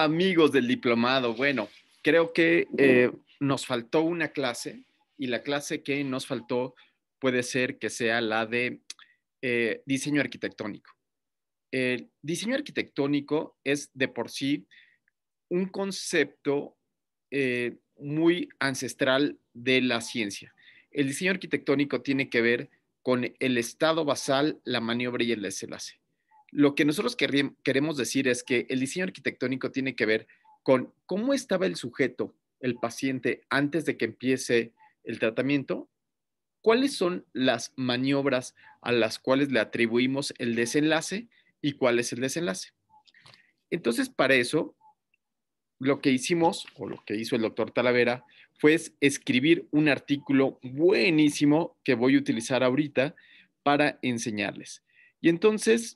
Amigos del diplomado, bueno, creo que eh, nos faltó una clase y la clase que nos faltó puede ser que sea la de eh, diseño arquitectónico. El diseño arquitectónico es de por sí un concepto eh, muy ancestral de la ciencia. El diseño arquitectónico tiene que ver con el estado basal, la maniobra y el desenlace. Lo que nosotros queremos decir es que el diseño arquitectónico tiene que ver con cómo estaba el sujeto, el paciente, antes de que empiece el tratamiento, cuáles son las maniobras a las cuales le atribuimos el desenlace y cuál es el desenlace. Entonces, para eso, lo que hicimos, o lo que hizo el doctor Talavera, fue escribir un artículo buenísimo que voy a utilizar ahorita para enseñarles. Y entonces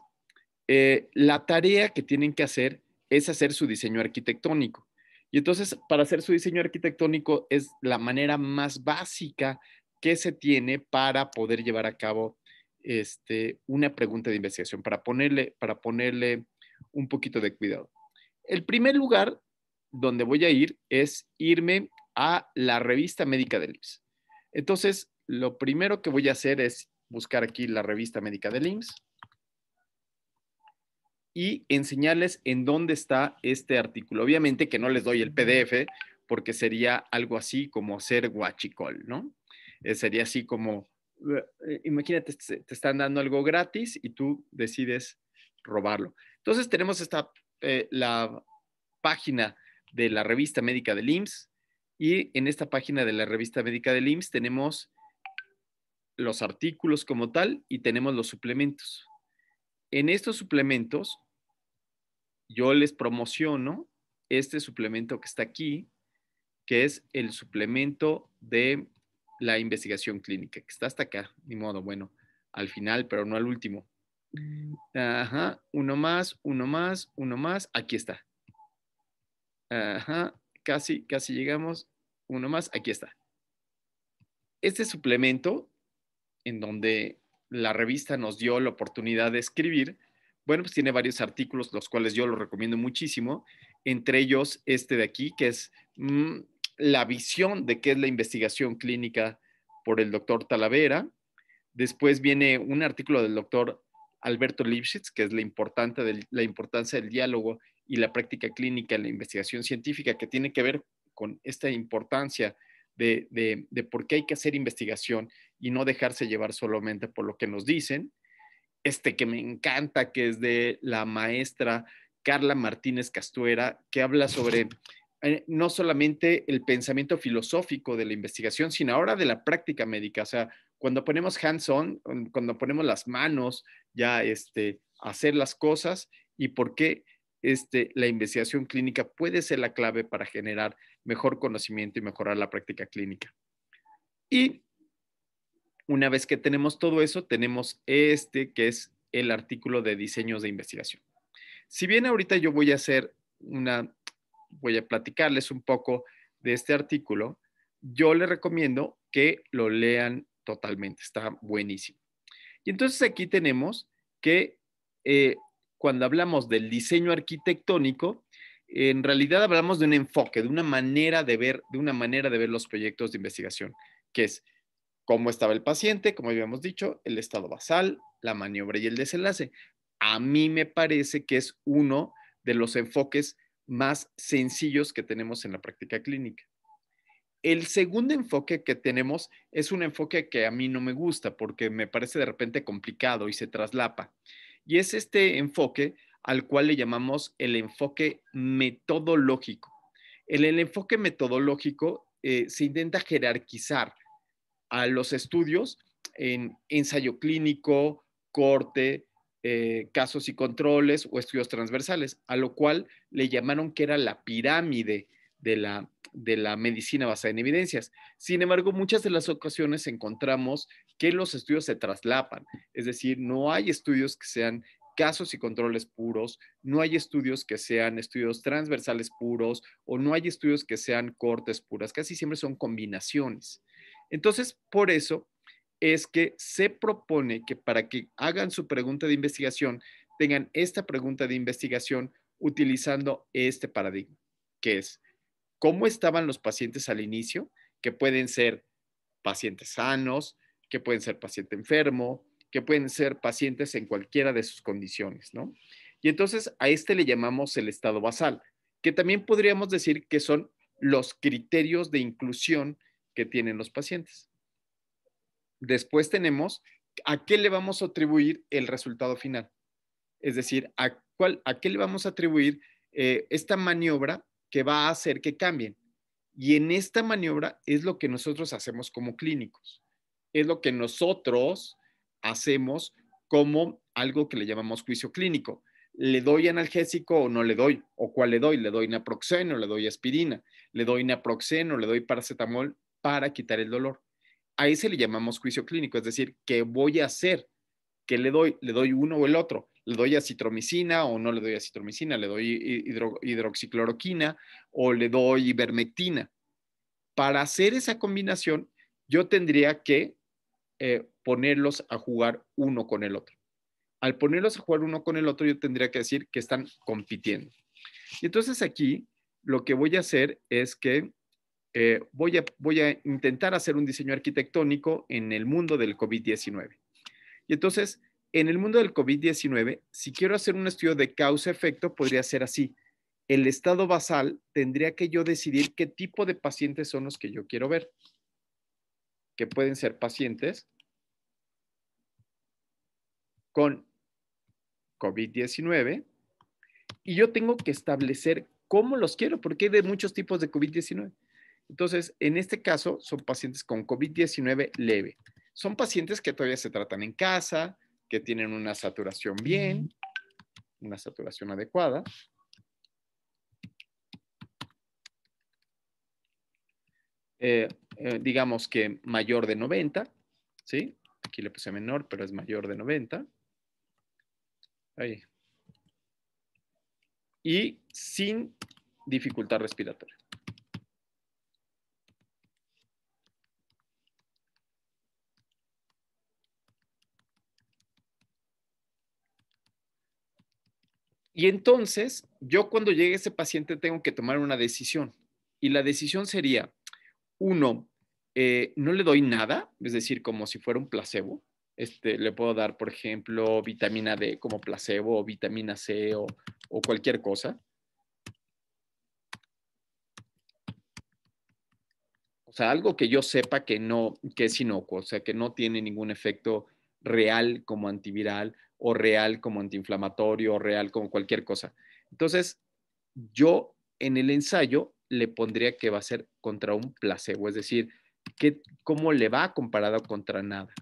eh, la tarea que tienen que hacer es hacer su diseño arquitectónico. Y entonces, para hacer su diseño arquitectónico es la manera más básica que se tiene para poder llevar a cabo este, una pregunta de investigación, para ponerle, para ponerle un poquito de cuidado. El primer lugar donde voy a ir es irme a la revista médica del IMSS. Entonces, lo primero que voy a hacer es buscar aquí la revista médica del IMSS y enseñarles en dónde está este artículo. Obviamente que no les doy el PDF porque sería algo así como ser guachicol, ¿no? Eh, sería así como, eh, imagínate, este, te están dando algo gratis y tú decides robarlo. Entonces tenemos esta, eh, la página de la revista médica del IMSS y en esta página de la revista médica del IMSS tenemos los artículos como tal y tenemos los suplementos en estos suplementos, yo les promociono este suplemento que está aquí, que es el suplemento de la investigación clínica, que está hasta acá, ni modo, bueno, al final, pero no al último. Mm. Ajá, uno más, uno más, uno más, aquí está. Ajá, casi, casi llegamos, uno más, aquí está. Este suplemento, en donde la revista nos dio la oportunidad de escribir, bueno, pues tiene varios artículos, los cuales yo los recomiendo muchísimo, entre ellos este de aquí, que es mm, la visión de qué es la investigación clínica por el doctor Talavera. Después viene un artículo del doctor Alberto Lipschitz, que es la, la importancia del diálogo y la práctica clínica en la investigación científica, que tiene que ver con esta importancia de, de, por qué hay que hacer investigación y no dejarse llevar solamente por lo que nos dicen. Este que me encanta, que es de la maestra Carla Martínez Castuera, que habla sobre eh, no solamente el pensamiento filosófico de la investigación, sino ahora de la práctica médica. O sea, cuando ponemos hands-on, cuando ponemos las manos ya este, a hacer las cosas y por qué este, la investigación clínica puede ser la clave para generar mejor conocimiento y mejorar la práctica clínica. Y una vez que tenemos todo eso, tenemos este que es el artículo de diseños de investigación. Si bien ahorita yo voy a hacer una, voy a platicarles un poco de este artículo, yo les recomiendo que lo lean totalmente, está buenísimo. Y entonces aquí tenemos que eh, cuando hablamos del diseño arquitectónico, en realidad hablamos de un enfoque, de una manera de ver, de una manera de ver los proyectos de investigación, que es cómo estaba el paciente, como habíamos dicho, el estado basal, la maniobra y el desenlace. A mí me parece que es uno de los enfoques más sencillos que tenemos en la práctica clínica. El segundo enfoque que tenemos es un enfoque que a mí no me gusta porque me parece de repente complicado y se traslapa. Y es este enfoque al cual le llamamos el enfoque metodológico. En el enfoque metodológico eh, se intenta jerarquizar a los estudios en ensayo clínico, corte, eh, casos y controles o estudios transversales, a lo cual le llamaron que era la pirámide de la, de la medicina basada en evidencias. Sin embargo, muchas de las ocasiones encontramos que los estudios se traslapan, es decir, no hay estudios que sean casos y controles puros, no hay estudios que sean estudios transversales puros o no hay estudios que sean cortes puras, casi siempre son combinaciones. Entonces, por eso es que se propone que para que hagan su pregunta de investigación, tengan esta pregunta de investigación utilizando este paradigma, que es, ¿cómo estaban los pacientes al inicio? Que pueden ser pacientes sanos, que pueden ser paciente enfermo, que pueden ser pacientes en cualquiera de sus condiciones, ¿no? Y entonces a este le llamamos el estado basal, que también podríamos decir que son los criterios de inclusión que tienen los pacientes. Después tenemos a qué le vamos a atribuir el resultado final, es decir, a, cuál, a qué le vamos a atribuir eh, esta maniobra que va a hacer que cambien. Y en esta maniobra es lo que nosotros hacemos como clínicos, es lo que nosotros hacemos como algo que le llamamos juicio clínico. ¿Le doy analgésico o no le doy? ¿O cuál le doy? ¿Le doy naproxeno? ¿Le doy aspirina? ¿Le doy naproxeno? ¿Le doy paracetamol para quitar el dolor? A ese le llamamos juicio clínico, es decir, ¿qué voy a hacer? ¿Qué le doy? ¿Le doy uno o el otro? ¿Le doy acitromicina o no le doy acitromicina? ¿Le doy hidroxicloroquina o le doy ivermectina? Para hacer esa combinación, yo tendría que eh, ponerlos a jugar uno con el otro. Al ponerlos a jugar uno con el otro, yo tendría que decir que están compitiendo. Y entonces aquí lo que voy a hacer es que eh, voy, a, voy a intentar hacer un diseño arquitectónico en el mundo del COVID-19. Y entonces, en el mundo del COVID-19, si quiero hacer un estudio de causa-efecto, podría ser así. El estado basal tendría que yo decidir qué tipo de pacientes son los que yo quiero ver que pueden ser pacientes con COVID-19 y yo tengo que establecer cómo los quiero, porque hay de muchos tipos de COVID-19. Entonces, en este caso, son pacientes con COVID-19 leve. Son pacientes que todavía se tratan en casa, que tienen una saturación bien, una saturación adecuada. Eh, eh, digamos que mayor de 90, ¿sí? Aquí le puse menor, pero es mayor de 90. Ahí. Y sin dificultad respiratoria. Y entonces, yo cuando llegue ese paciente tengo que tomar una decisión. Y la decisión sería, uno, eh, no le doy nada, es decir, como si fuera un placebo. Este, le puedo dar, por ejemplo, vitamina D como placebo o vitamina C o, cualquier cosa. O sea, algo que yo sepa que no, que es inocuo, o sea, que no tiene ningún efecto real como antiviral o real como antiinflamatorio o real como cualquier cosa. Entonces, yo en el ensayo le pondría que va a ser contra un placebo, es decir, cómo le va comparado contra nada.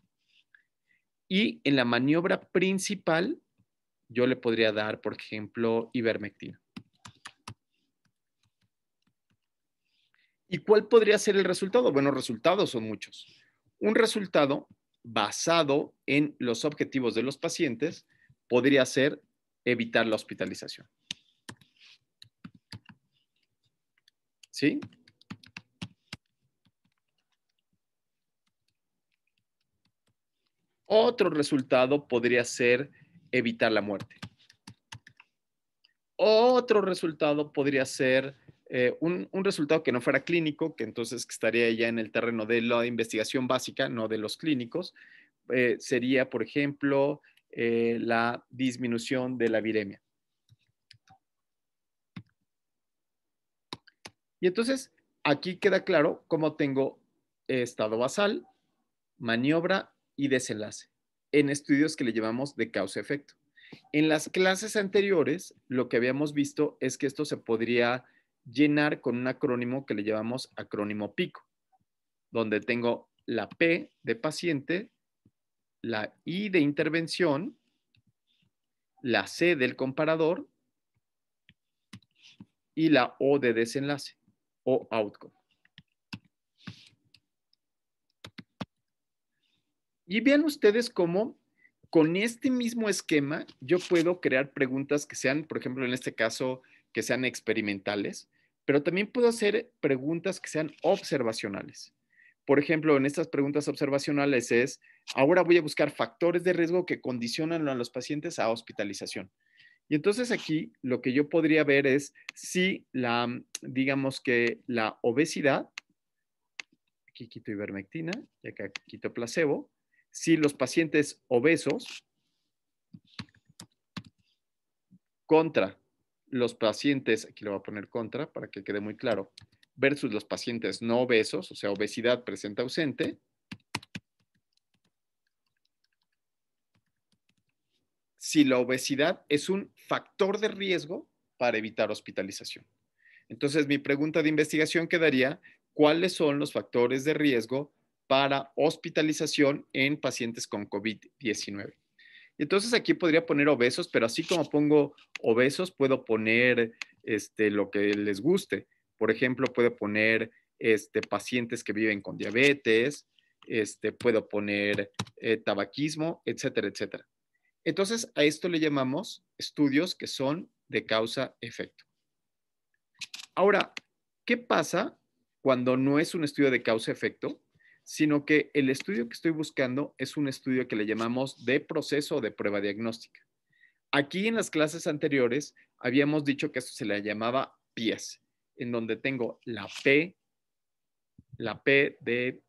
Y en la maniobra principal, yo le podría dar, por ejemplo, ivermectina. ¿Y cuál podría ser el resultado? Bueno, resultados son muchos. Un resultado basado en los objetivos de los pacientes podría ser evitar la hospitalización. ¿Sí? Otro resultado podría ser evitar la muerte. Otro resultado podría ser eh, un, resultado que no fuera clínico, que entonces estaría ya en el terreno de la investigación básica, no de los clínicos, eh, sería, por ejemplo, eh, la disminución de la viremia. Y entonces, aquí queda claro cómo tengo estado basal, maniobra y desenlace en estudios que le llamamos de causa-efecto. En las clases anteriores, lo que habíamos visto es que esto se podría llenar con un acrónimo que le llamamos acrónimo pico, donde tengo la P de paciente, la I de intervención, la C del comparador y la O de desenlace o outcome. Y vean ustedes cómo con este mismo esquema yo puedo crear preguntas que sean, por ejemplo, en este caso, que sean experimentales, pero también puedo hacer preguntas que sean observacionales. Por ejemplo, en estas preguntas observacionales es, ahora voy a buscar factores de riesgo que condicionan a los pacientes a hospitalización. Y entonces aquí lo que yo podría ver es si la, digamos que la obesidad, aquí quito ivermectina y acá quito placebo, si los pacientes obesos contra los pacientes, aquí lo voy a poner contra para que quede muy claro, versus los pacientes no obesos, o sea, obesidad presente ausente, si la obesidad es un factor de riesgo para evitar hospitalización. Entonces, mi pregunta de investigación quedaría, ¿cuáles son los factores de riesgo para hospitalización en pacientes con COVID-19. Entonces aquí podría poner obesos, pero así como pongo obesos, puedo poner este, lo que les guste. Por ejemplo, puedo poner este, pacientes que viven con diabetes, este, puedo poner eh, tabaquismo, etcétera, etcétera. Entonces, a esto le llamamos estudios que son de causa-efecto. Ahora, ¿qué pasa cuando no es un estudio de causa-efecto, sino que el estudio que estoy buscando es un estudio que le llamamos de proceso o de prueba diagnóstica. Aquí en las clases anteriores habíamos dicho que esto se le llamaba pies, en donde tengo la P, la P de,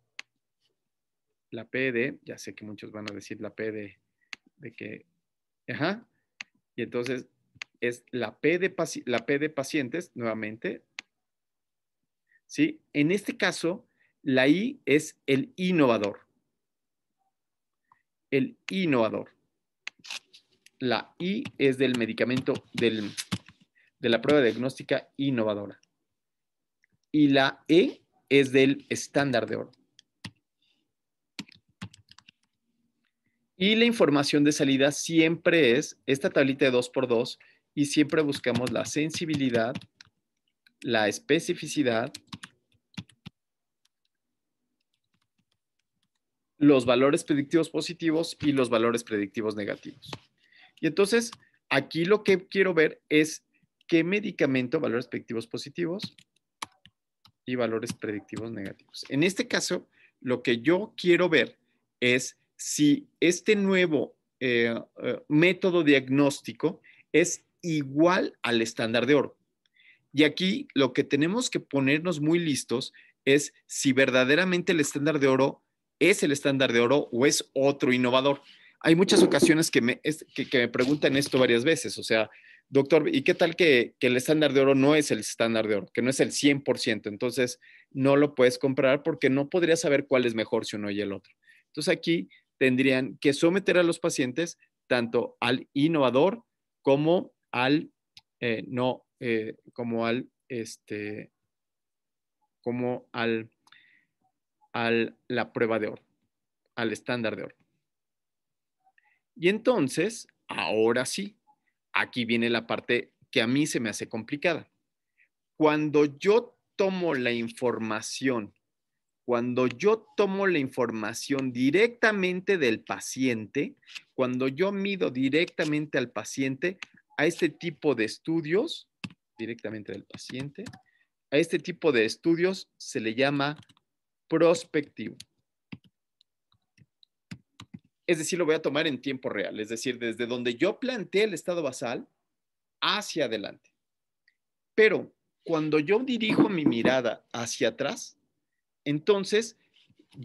la P de, ya sé que muchos van a decir la P de, de que, ajá, y entonces es la P de, la P de pacientes, nuevamente, ¿sí? En este caso, la I es el innovador. El innovador. La I es del medicamento, de la prueba diagnóstica innovadora. Y la E es del estándar de oro. Y la información de salida siempre es esta tablita de 2x2 y siempre buscamos la sensibilidad, la especificidad los valores predictivos positivos y los valores predictivos negativos. Y entonces, aquí lo que quiero ver es qué medicamento, valores predictivos positivos y valores predictivos negativos. En este caso, lo que yo quiero ver es si este nuevo eh, eh, método diagnóstico es igual al estándar de oro. Y aquí lo que tenemos que ponernos muy listos es si verdaderamente el estándar de oro ¿Es el estándar de oro o es otro innovador? Hay muchas ocasiones que me, que, me preguntan esto varias veces, o sea, doctor, ¿y qué tal que, el estándar de oro no es el estándar de oro, que no es el 100%? Entonces, no lo puedes comprar porque no podrías saber cuál es mejor si uno y el otro. Entonces, aquí tendrían que someter a los pacientes tanto al innovador como al eh, no, eh, como al, este, como al a la prueba de oro, al estándar de oro. Y entonces, ahora sí, aquí viene la parte que a mí se me hace complicada. Cuando yo tomo la información, cuando yo tomo la información directamente del paciente, cuando yo mido directamente al paciente, a este tipo de estudios, directamente del paciente, a este tipo de estudios se le llama prospectivo. Es decir, lo voy a tomar en tiempo real, es decir, desde donde yo planteé el estado basal hacia adelante. Pero cuando yo dirijo mi mirada hacia atrás, entonces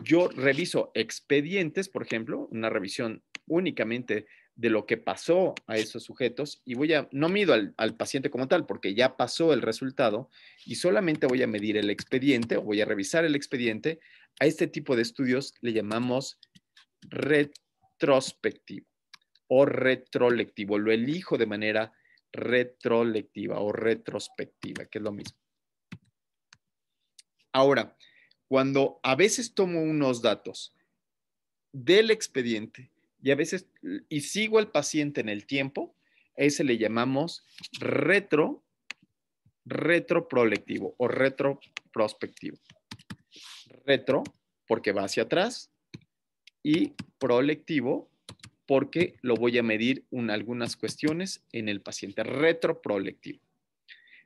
yo reviso expedientes, por ejemplo, una revisión únicamente de lo que pasó a esos sujetos y voy a, no mido al, paciente como tal porque ya pasó el resultado y solamente voy a medir el expediente o voy a revisar el expediente. A este tipo de estudios le llamamos retrospectivo o retrolectivo. Lo elijo de manera retrolectiva o retrospectiva, que es lo mismo. Ahora, cuando a veces tomo unos datos del expediente y a veces, y sigo al paciente en el tiempo, ese le llamamos retro, retroprolectivo o retroprospectivo. Retro, porque va hacia atrás, y prolectivo, porque lo voy a medir en algunas cuestiones en el paciente, retroprolectivo.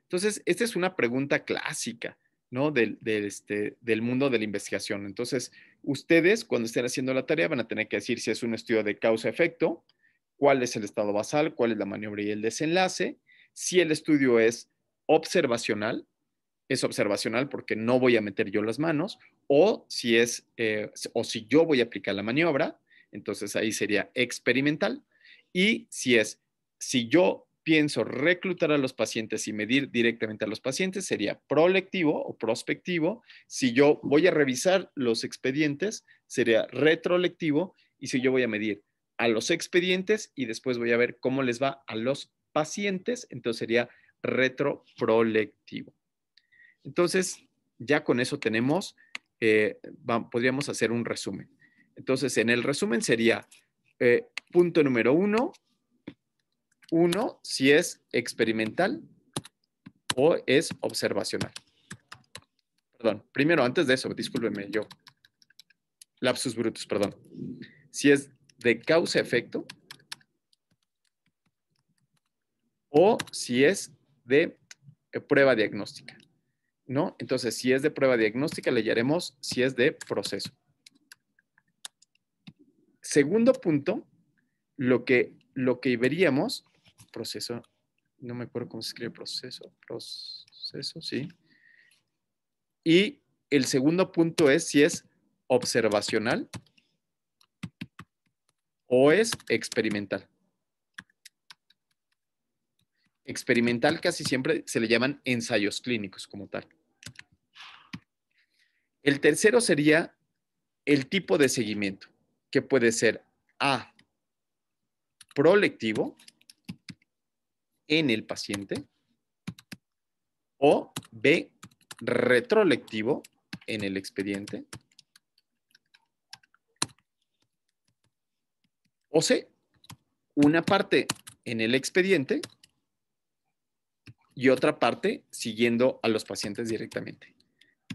Entonces, esta es una pregunta clásica. ¿no? Este, del, mundo de la investigación. Entonces, ustedes cuando estén haciendo la tarea van a tener que decir si es un estudio de causa-efecto, cuál es el estado basal, cuál es la maniobra y el desenlace, si el estudio es observacional, es observacional porque no voy a meter yo las manos, o si es, eh, o si yo voy a aplicar la maniobra, entonces ahí sería experimental, y si es, si yo pienso reclutar a los pacientes y medir directamente a los pacientes sería prolectivo o prospectivo. Si yo voy a revisar los expedientes, sería retrolectivo. Y si yo voy a medir a los expedientes y después voy a ver cómo les va a los pacientes, entonces sería retroprolectivo. Entonces, ya con eso tenemos, eh, podríamos hacer un resumen. Entonces, en el resumen sería, eh, punto número uno, uno si es experimental o es observacional. Perdón, primero, antes de eso, discúlpeme yo. Lapsus brutus, perdón. Si es de causa-efecto o si es de prueba diagnóstica. ¿No? Entonces, si es de prueba diagnóstica, le llamaremos si es de proceso. Segundo punto, lo que, lo que veríamos proceso, no me acuerdo cómo se escribe proceso, proceso, sí. Y el segundo punto es si es observacional o es experimental. Experimental casi siempre se le llaman ensayos clínicos como tal. El tercero sería el tipo de seguimiento, que puede ser A, prolectivo, en el paciente. O B, retrolectivo en el expediente. O C, una parte en el expediente y otra parte siguiendo a los pacientes directamente,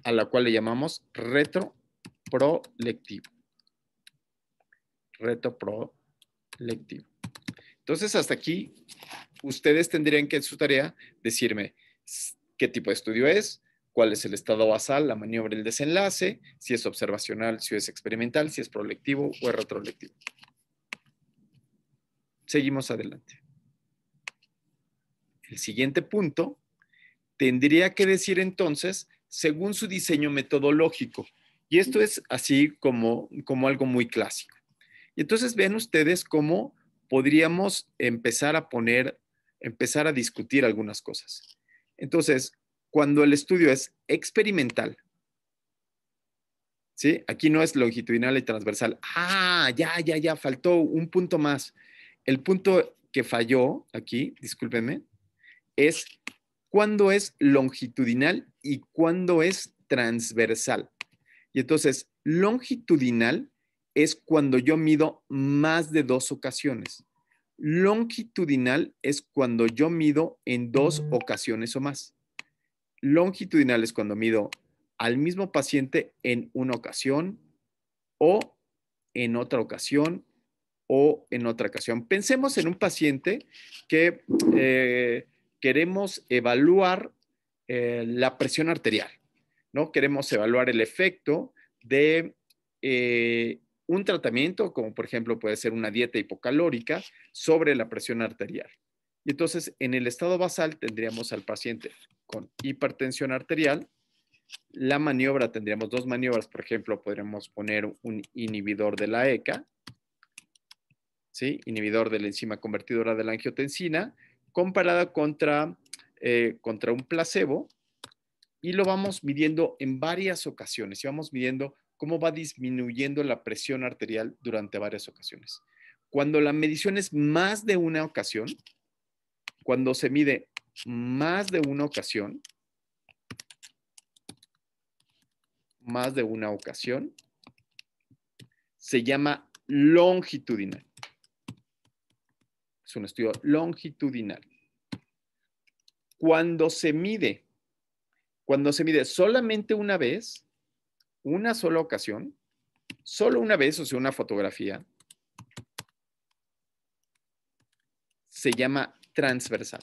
a la cual le llamamos retroprolectivo. Retroprolectivo. Entonces, hasta aquí ustedes tendrían que en su tarea decirme qué tipo de estudio es, cuál es el estado basal, la maniobra, el desenlace, si es observacional, si es experimental, si es prolectivo o es retrolectivo. Seguimos adelante. El siguiente punto tendría que decir entonces, según su diseño metodológico, y esto es así como, como algo muy clásico. Y entonces vean ustedes cómo podríamos empezar a poner empezar a discutir algunas cosas. Entonces, cuando el estudio es experimental, ¿sí? Aquí no es longitudinal y transversal. Ah, ya, ya, ya, faltó un punto más. El punto que falló aquí, discúlpenme, es cuándo es longitudinal y cuándo es transversal. Y entonces, longitudinal es cuando yo mido más de dos ocasiones. Longitudinal es cuando yo mido en dos mm. ocasiones o más. Longitudinal es cuando mido al mismo paciente en una ocasión o en otra ocasión o en otra ocasión. Pensemos en un paciente que eh, queremos evaluar eh, la presión arterial, ¿no? Queremos evaluar el efecto de eh, un tratamiento, como por ejemplo puede ser una dieta hipocalórica, sobre la presión arterial. Y entonces, en el estado basal tendríamos al paciente con hipertensión arterial. La maniobra, tendríamos dos maniobras, por ejemplo, podríamos poner un inhibidor de la ECA, ¿sí? inhibidor de la enzima convertidora de la angiotensina, comparada contra, eh, contra un placebo, y lo vamos midiendo en varias ocasiones, y vamos midiendo cómo va disminuyendo la presión arterial durante varias ocasiones. Cuando la medición es más de una ocasión, cuando se mide más de una ocasión, más de una ocasión, se llama longitudinal. Es un estudio longitudinal. Cuando se mide, cuando se mide solamente una vez, una sola ocasión, solo una vez, o sea, una fotografía, se llama transversal.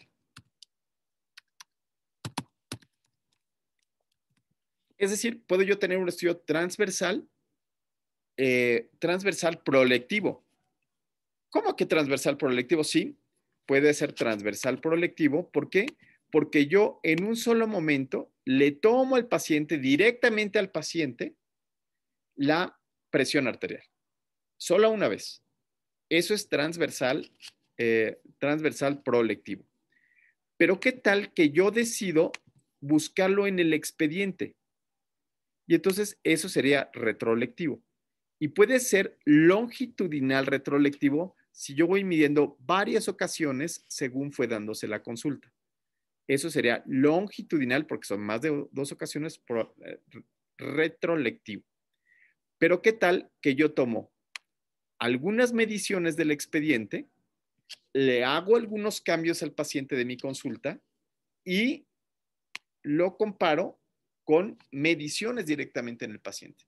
Es decir, puedo yo tener un estudio transversal, eh, transversal prolectivo. ¿Cómo que transversal prolectivo? Sí, puede ser transversal prolectivo. ¿Por qué? Porque porque yo en un solo momento le tomo al paciente, directamente al paciente, la presión arterial. Solo una vez. Eso es transversal, eh, transversal prolectivo. Pero ¿qué tal que yo decido buscarlo en el expediente? Y entonces eso sería retrolectivo. Y puede ser longitudinal retrolectivo si yo voy midiendo varias ocasiones según fue dándose la consulta. Eso sería longitudinal porque son más de dos ocasiones eh, retrolectivo. Pero ¿qué tal que yo tomo algunas mediciones del expediente, le hago algunos cambios al paciente de mi consulta y lo comparo con mediciones directamente en el paciente?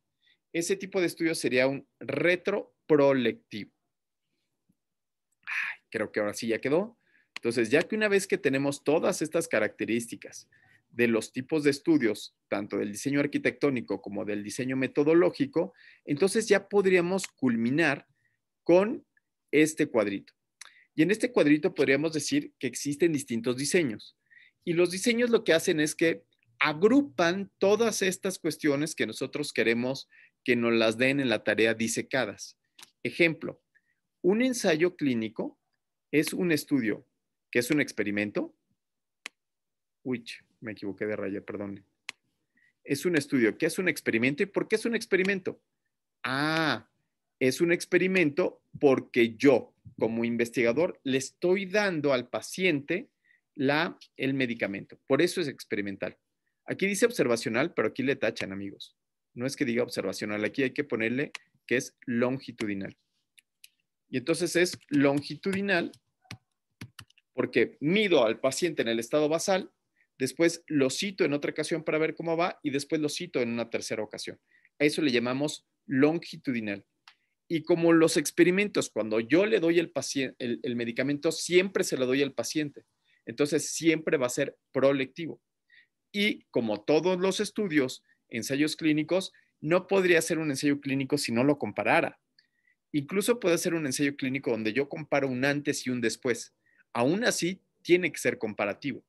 Ese tipo de estudio sería un retroprolectivo. creo que ahora sí ya quedó. Entonces, ya que una vez que tenemos todas estas características de los tipos de estudios, tanto del diseño arquitectónico como del diseño metodológico, entonces ya podríamos culminar con este cuadrito. Y en este cuadrito podríamos decir que existen distintos diseños. Y los diseños lo que hacen es que agrupan todas estas cuestiones que nosotros queremos que nos las den en la tarea disecadas. Ejemplo, un ensayo clínico es un estudio que es un experimento. Uy, me equivoqué de raya, perdón. Es un estudio. ¿Qué es un experimento y por qué es un experimento? Ah, es un experimento porque yo, como investigador, le estoy dando al paciente la, el medicamento. Por eso es experimental. Aquí dice observacional, pero aquí le tachan, amigos. No es que diga observacional, aquí hay que ponerle que es longitudinal. Y entonces es longitudinal porque mido al paciente en el estado basal, después lo cito en otra ocasión para ver cómo va y después lo cito en una tercera ocasión. A eso le llamamos longitudinal. Y como los experimentos, cuando yo le doy el, medicamento, siempre se lo doy al paciente. Entonces, siempre va a ser prolectivo. Y como todos los estudios, ensayos clínicos, no podría ser un ensayo clínico si no lo comparara. Incluso puede ser un ensayo clínico donde yo comparo un antes y un después. Aún así, tiene que ser comparativo.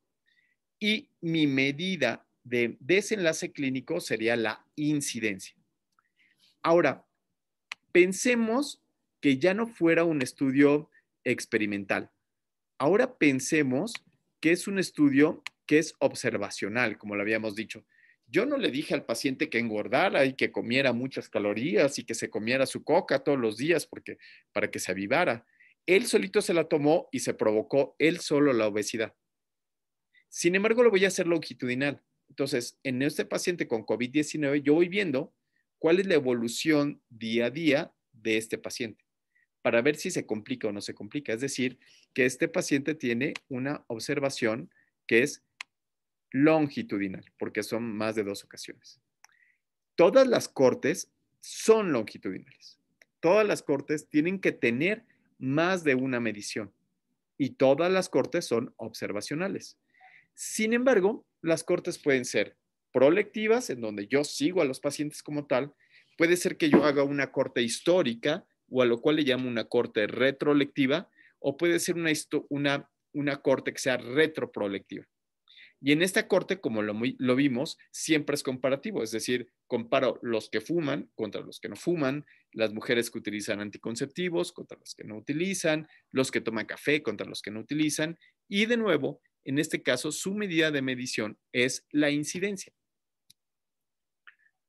Y mi medida de desenlace clínico sería la incidencia. Ahora, pensemos que ya no fuera un estudio experimental. Ahora pensemos que es un estudio que es observacional, como lo habíamos dicho. Yo no le dije al paciente que engordara y que comiera muchas calorías y que se comiera su coca todos los días porque, para que se avivara. Él solito se la tomó y se provocó él solo la obesidad. Sin embargo, lo voy a hacer longitudinal. Entonces, en este paciente con COVID-19, yo voy viendo cuál es la evolución día a día de este paciente para ver si se complica o no se complica. Es decir, que este paciente tiene una observación que es longitudinal, porque son más de dos ocasiones. Todas las cortes son longitudinales. Todas las cortes tienen que tener más de una medición y todas las cortes son observacionales. Sin embargo, las cortes pueden ser prolectivas, en donde yo sigo a los pacientes como tal, puede ser que yo haga una corte histórica o a lo cual le llamo una corte retrolectiva, o puede ser una, una corte que sea retroprolectiva. Y en esta corte, como lo, lo, vimos, siempre es comparativo, es decir, comparo los que fuman contra los que no fuman, las mujeres que utilizan anticonceptivos contra los que no utilizan, los que toman café contra los que no utilizan. Y de nuevo, en este caso, su medida de medición es la incidencia.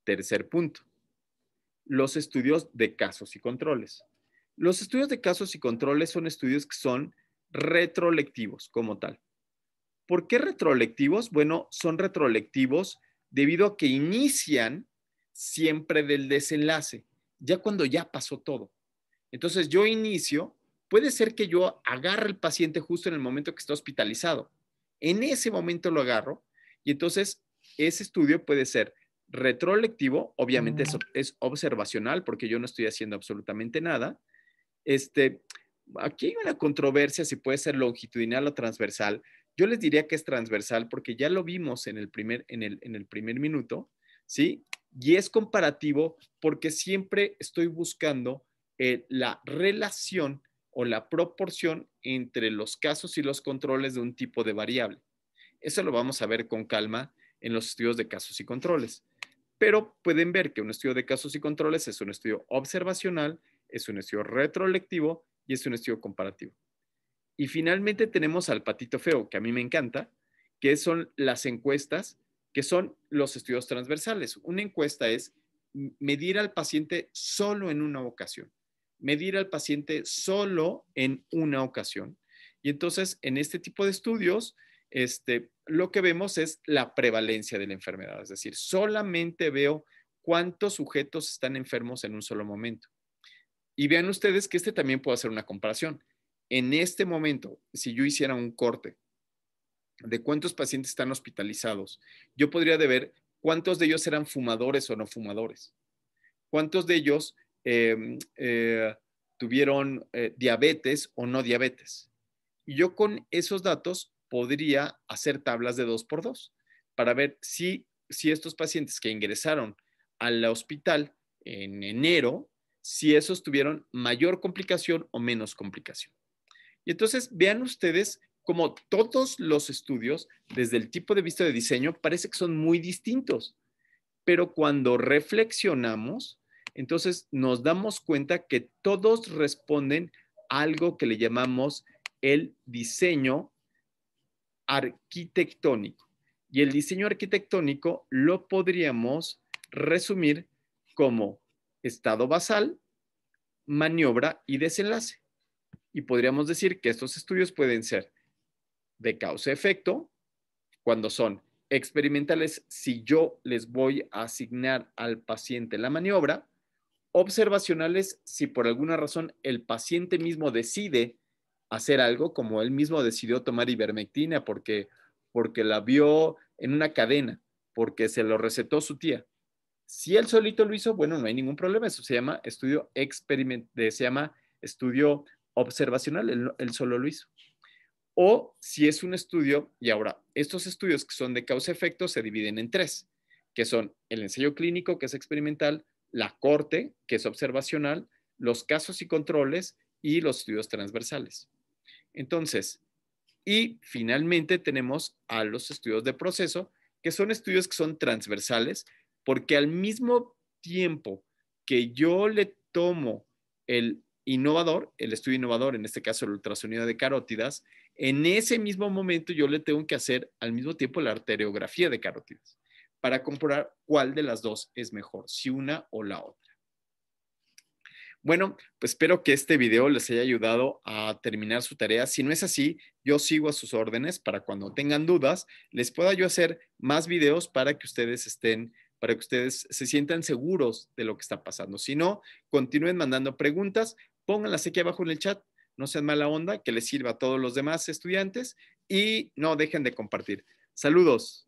Tercer punto, los estudios de casos y controles. Los estudios de casos y controles son estudios que son retrolectivos como tal ¿Por qué retrolectivos? Bueno, son retrolectivos debido a que inician siempre del desenlace, ya cuando ya pasó todo. Entonces yo inicio, puede ser que yo agarre al paciente justo en el momento que está hospitalizado. En ese momento lo agarro y entonces ese estudio puede ser retrolectivo, obviamente eso mm. es, observacional porque yo no estoy haciendo absolutamente nada. Este, aquí hay una controversia si puede ser longitudinal o transversal, yo les diría que es transversal porque ya lo vimos en el primer, en el, en el primer minuto, ¿sí? Y es comparativo porque siempre estoy buscando eh, la relación o la proporción entre los casos y los controles de un tipo de variable. Eso lo vamos a ver con calma en los estudios de casos y controles. Pero pueden ver que un estudio de casos y controles es un estudio observacional, es un estudio retrolectivo y es un estudio comparativo. Y finalmente tenemos al patito feo, que a mí me encanta, que son las encuestas, que son los estudios transversales. Una encuesta es medir al paciente solo en una ocasión, medir al paciente solo en una ocasión. Y entonces, en este tipo de estudios, este, lo que vemos es la prevalencia de la enfermedad, es decir, solamente veo cuántos sujetos están enfermos en un solo momento. Y vean ustedes que este también puede hacer una comparación. En este momento, si yo hiciera un corte de cuántos pacientes están hospitalizados, yo podría ver cuántos de ellos eran fumadores o no fumadores, cuántos de ellos em, eh, tuvieron eh, diabetes o no diabetes. Y yo con esos datos podría hacer tablas de dos por dos para ver si, si estos pacientes que ingresaron al hospital en enero, si esos tuvieron mayor complicación o menos complicación. Y entonces vean ustedes como todos los estudios, desde el tipo de vista de diseño, parece que son muy distintos. Pero cuando reflexionamos, entonces nos damos cuenta que todos responden a algo que le llamamos el diseño arquitectónico. Y el diseño arquitectónico lo podríamos resumir como estado basal, maniobra y desenlace. Y podríamos decir que estos estudios pueden ser de causa-efecto, cuando son experimentales, si yo les voy a asignar al paciente la maniobra, observacionales, si por alguna razón el paciente mismo decide hacer algo, como él mismo decidió tomar ivermectina porque, porque la vio en una cadena, porque se lo recetó su tía. Si él solito lo hizo, bueno, no hay ningún problema. Eso se llama estudio experimental, se llama estudio observacional, el solo lo hizo. O si es un estudio, y ahora, estos estudios que son de causa-efecto se dividen en tres, que son el ensayo clínico, que es experimental, la corte, que es observacional, los casos y controles y los estudios transversales. Entonces, y finalmente tenemos a los estudios de proceso, que son estudios que son transversales, porque al mismo tiempo que yo le tomo el innovador, el estudio innovador, en este caso el ultrasonido de carótidas, en ese mismo momento yo le tengo que hacer al mismo tiempo la arteriografía de carótidas para comprobar cuál de las dos es mejor, si una o la otra. Bueno, pues espero que este video les haya ayudado a terminar su tarea. Si no es así, yo sigo a sus órdenes para cuando tengan dudas, les pueda yo hacer más videos para que ustedes estén para que ustedes se sientan seguros de lo que está pasando. Si no, continúen mandando preguntas pónganlas aquí abajo en el chat, no sean mala onda, que les sirva a todos los demás estudiantes y no dejen de compartir. Saludos.